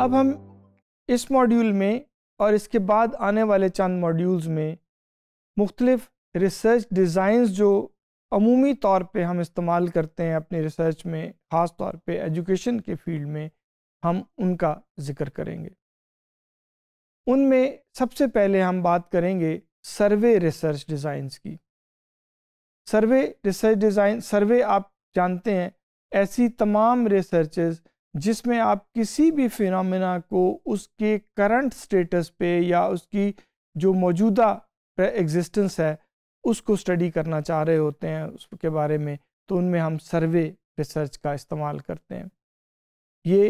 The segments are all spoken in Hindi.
अब हम इस मॉड्यूल में और इसके बाद आने वाले चंद मॉड्यूल्स में मुख्तलिफ रिसर्च डिज़ाइंस जो अमूमी तौर पे हम इस्तेमाल करते हैं अपनी रिसर्च में ख़ास तौर पे एजुकेशन के फील्ड में हम उनका ज़िक्र करेंगे उनमें सबसे पहले हम बात करेंगे सर्वे रिसर्च डिज़ाइंस की सर्वे रिसर्च डिज़ाइन सर्वे आप जानते हैं ऐसी तमाम रिसर्चेज जिसमें आप किसी भी फिनमिना को उसके करंट स्टेटस पे या उसकी जो मौजूदा एग्जिस्टेंस है उसको स्टडी करना चाह रहे होते हैं उसके बारे में तो उनमें हम सर्वे रिसर्च का इस्तेमाल करते हैं ये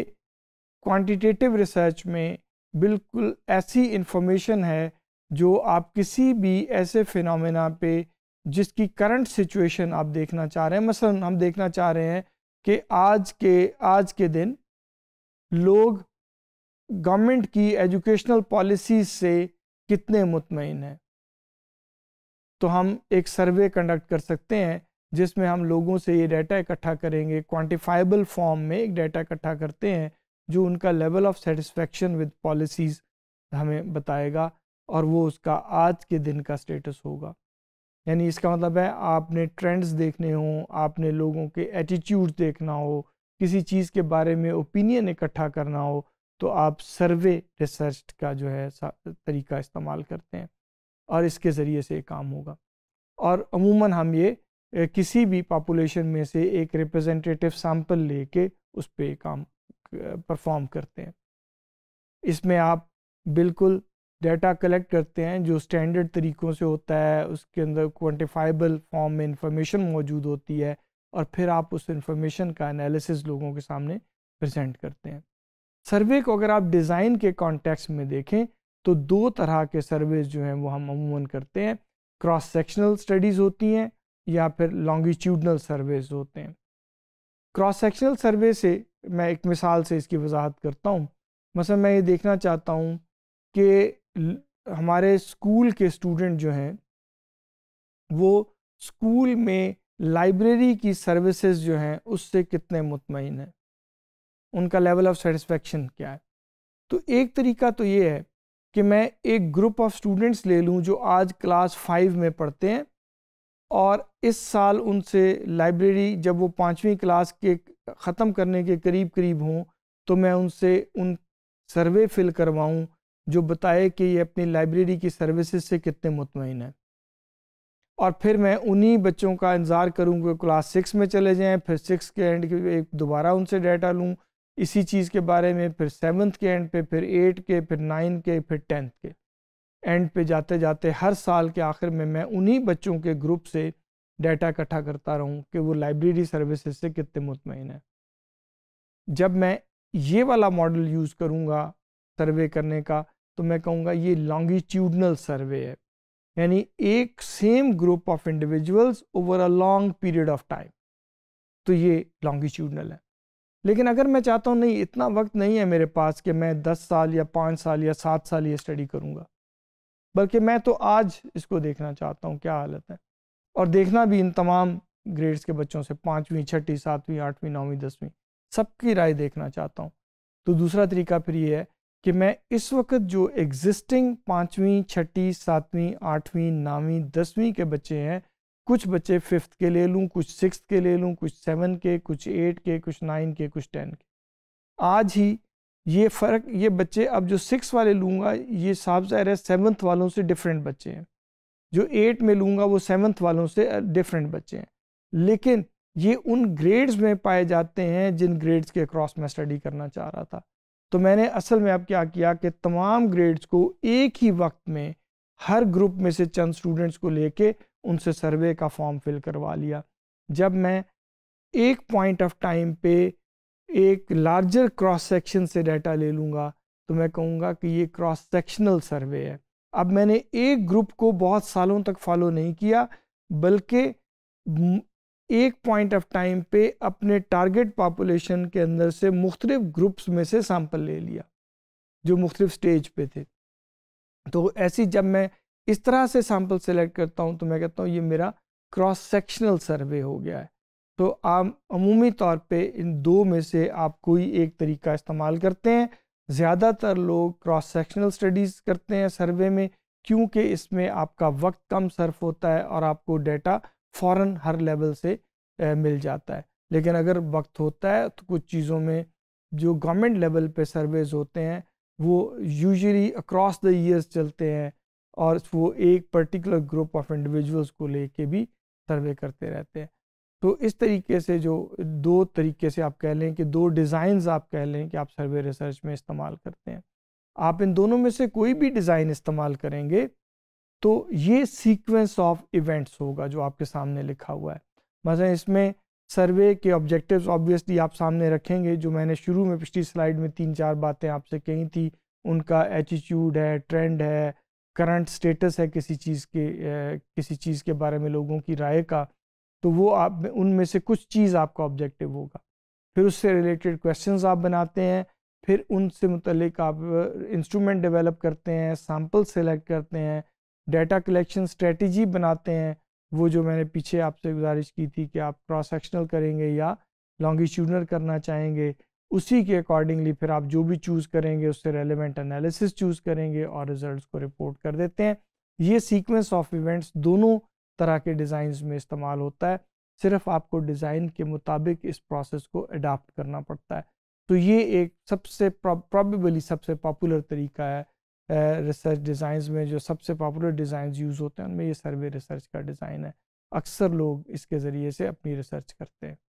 क्वांटिटेटिव रिसर्च में बिल्कुल ऐसी इन्फॉर्मेशन है जो आप किसी भी ऐसे फिनमिना पे जिसकी करंट सिचुएशन आप देखना चाह रहे हैं मसलन हम देखना चाह रहे हैं कि आज के आज के दिन लोग गवर्नमेंट की एजुकेशनल पॉलिसी से कितने मुतमिन हैं तो हम एक सर्वे कंडक्ट कर सकते हैं जिसमें हम लोगों से ये डाटा इकट्ठा करेंगे क्वांटिफाइबल फॉर्म में एक डाटा इकट्ठा करते हैं जो उनका level of satisfaction with policies हमें बताएगा और वो उसका आज के दिन का स्टेटस होगा यानी इसका मतलब है आपने ट्रेंड्स देखने हों आपने लोगों के एटीट्यूड देखना हो किसी चीज़ के बारे में ओपिनियन इकट्ठा करना हो तो आप सर्वे रिसर्च का जो है तरीका इस्तेमाल करते हैं और इसके ज़रिए से काम होगा और अमूमन हम ये किसी भी पापुलेशन में से एक रिप्रेजेंटेटिव सैम्पल लेके उस पर काम परफॉर्म करते हैं इसमें आप बिल्कुल डेटा कलेक्ट करते हैं जो स्टैंडर्ड तरीक़ों से होता है उसके अंदर क्वान्टिफाइबल फॉर्म में इंफॉर्मेशन मौजूद होती है और फिर आप उस इंफॉर्मेशन का एनालिसिस लोगों के सामने प्रेजेंट करते हैं सर्वे को अगर आप डिज़ाइन के कॉन्टेक्स्ट में देखें तो दो तरह के सर्वे जो हैं वो हम अमूमन करते हैं क्रॉस सेक्शनल स्टडीज़ होती हैं या फिर लॉन्गिट्यूडनल सर्वेज होते हैं क्रॉस सेक्शनल सर्वे से मैं एक मिसाल से इसकी वजाहत करता हूँ मसल मैं ये देखना चाहता हूँ कि हमारे स्कूल के स्टूडेंट जो हैं वो स्कूल में लाइब्रेरी की सर्विसेज जो हैं उससे कितने मुतमिन हैं उनका लेवल ऑफ सेटिस्फेक्शन क्या है तो एक तरीका तो ये है कि मैं एक ग्रुप ऑफ स्टूडेंट्स ले लूँ जो आज क्लास फाइव में पढ़ते हैं और इस साल उनसे लाइब्रेरी जब वो पाँचवीं क्लास के ख़त्म करने के करीब करीब हों तो मैं उनसे उन सर्वे फिल करवाऊँ जो बताए कि ये अपनी लाइब्रेरी की सर्विसेज से कितने मुतमिन हैं और फिर मैं उन्हीं बच्चों का इंतज़ार करूँ कि क्लास सिक्स में चले जाएँ फिर सिक्स के एंड के एक दोबारा उनसे डाटा लूँ इसी चीज़ के बारे में फिर सेवन्थ के एंड पे फिर एट के फिर नाइन के फिर टेंथ के एंड पे जाते जाते हर साल के आखिर में मैं उन्हीं बच्चों के ग्रुप से डाटा इकट्ठा करता रहूँ कि वो लाइब्रेरी सर्विसेज से कितने मुतमिन हैं जब मैं ये वाला मॉडल यूज़ करूँगा सर्वे करने का तो मैं कहूँगा ये लॉन्गिट्यूडनल सर्वे है यानी एक same group of individuals over a long period of time तो ये लॉन्गिट्यूडनल है लेकिन अगर मैं चाहता हूँ नहीं इतना वक्त नहीं है मेरे पास कि मैं दस साल या पाँच साल या सात साल ये स्टडी करूँगा बल्कि मैं तो आज इसको देखना चाहता हूँ क्या हालत है और देखना भी इन तमाम ग्रेड्स के बच्चों से पाँचवीं छठी सातवीं आठवीं नौवीं दसवीं सबकी राय देखना चाहता हूँ तो दूसरा तरीका फिर ये है कि मैं इस वक्त जो एग्जिस्टिंग पाँचवीं छठी सातवीं आठवीं नौवीं दसवीं के बच्चे हैं कुछ बच्चे फिफ्थ के ले लूँ कुछ सिक्स के ले लूँ कुछ सेवन के कुछ एट के कुछ नाइन के कुछ टेन के आज ही ये फ़र्क ये बच्चे अब जो सिक्स वाले लूँगा ये साफ जाहिर है सेवन्थ वालों से डिफरेंट बच्चे हैं जो एट में लूँगा वो सेवन्थ वालों से डिफरेंट बच्चे हैं लेकिन ये उन ग्रेड्स में पाए जाते हैं जिन ग्रेड्स के अक्रॉस मैं स्टडी करना चाह रहा था तो मैंने असल में अब क्या किया कि तमाम ग्रेड्स को एक ही वक्त में हर ग्रुप में से चंद स्टूडेंट्स को लेके उनसे सर्वे का फॉर्म फिल करवा लिया जब मैं एक पॉइंट ऑफ टाइम पे एक लार्जर क्रॉस सेक्शन से डाटा ले लूँगा तो मैं कहूँगा कि ये क्रॉस सेक्शनल सर्वे है अब मैंने एक ग्रुप को बहुत सालों तक फॉलो नहीं किया बल्कि एक पॉइंट ऑफ टाइम पे अपने टारगेट पॉपुलेशन के अंदर से मुख्तलिफ ग्रुप्स में से सैम्पल ले लिया जो मुख्तलिफ स्टेज पे थे तो ऐसी जब मैं इस तरह से सैम्पल सेलेक्ट करता हूँ तो मैं कहता हूँ ये मेरा क्रॉस सेक्शनल सर्वे हो गया है तो आम अमूमी तौर पे इन दो में से आप कोई एक तरीका इस्तेमाल करते हैं ज़्यादातर लोग क्रॉस सेक्शनल स्टडीज़ करते हैं सर्वे में क्योंकि इसमें आपका वक्त कम सर्फ होता है और आपको डेटा फ़ौर हर लेवल से मिल जाता है लेकिन अगर वक्त होता है तो कुछ चीज़ों में जो गवर्नमेंट लेवल पे सर्वेज होते हैं वो यूजुअली अक्रॉस द ईयर्स चलते हैं और वो एक पर्टिकुलर ग्रुप ऑफ इंडिविजुअल्स को लेके भी सर्वे करते रहते हैं तो इस तरीके से जो दो तरीके से आप कह लें कि दो डिज़ाइंस आप कह लें कि आप सर्वे रिसर्च में इस्तेमाल करते हैं आप इन दोनों में से कोई भी डिज़ाइन इस्तेमाल करेंगे तो ये सीक्वेंस ऑफ इवेंट्स होगा जो आपके सामने लिखा हुआ है मतलब इसमें सर्वे के ऑब्जेक्टिव्स ऑब्वियसली आप सामने रखेंगे जो मैंने शुरू में पिछली स्लाइड में तीन चार बातें आपसे कही थी उनका एटीट्यूड है ट्रेंड है करंट स्टेटस है किसी चीज़ के किसी चीज़ के बारे में लोगों की राय का तो वो आप उनमें से कुछ चीज़ आपका ऑब्जेक्टिव होगा फिर उससे रिलेटेड क्वेश्चन आप बनाते हैं फिर उनसे मुतलिक आप इंस्ट्रूमेंट डेवलप करते हैं सैम्पल सेलेक्ट करते हैं डेटा कलेक्शन स्ट्रेटजी बनाते हैं वो जो मैंने पीछे आपसे गुजारिश की थी कि आप क्रॉस सेक्शनल करेंगे या लॉन्गिट्यूडनल करना चाहेंगे उसी के अकॉर्डिंगली फिर आप जो भी चूज़ करेंगे उससे रेलिवेंट एनालिसिस चूज़ करेंगे और रिजल्ट्स को रिपोर्ट कर देते हैं ये सीक्वेंस ऑफ इवेंट्स दोनों तरह के डिज़ाइन में इस्तेमाल होता है सिर्फ आपको डिज़ाइन के मुताबिक इस प्रोसेस को अडाप्ट करना पड़ता है तो ये एक सबसे प्रॉबली सबसे पॉपुलर तरीका है रिसर्च डिज़ाइंस में जो सबसे पॉपुलर डिज़ाइंस यूज़ होते हैं उनमें ये सर्वे रिसर्च का डिज़ाइन है अक्सर लोग इसके ज़रिए से अपनी रिसर्च करते हैं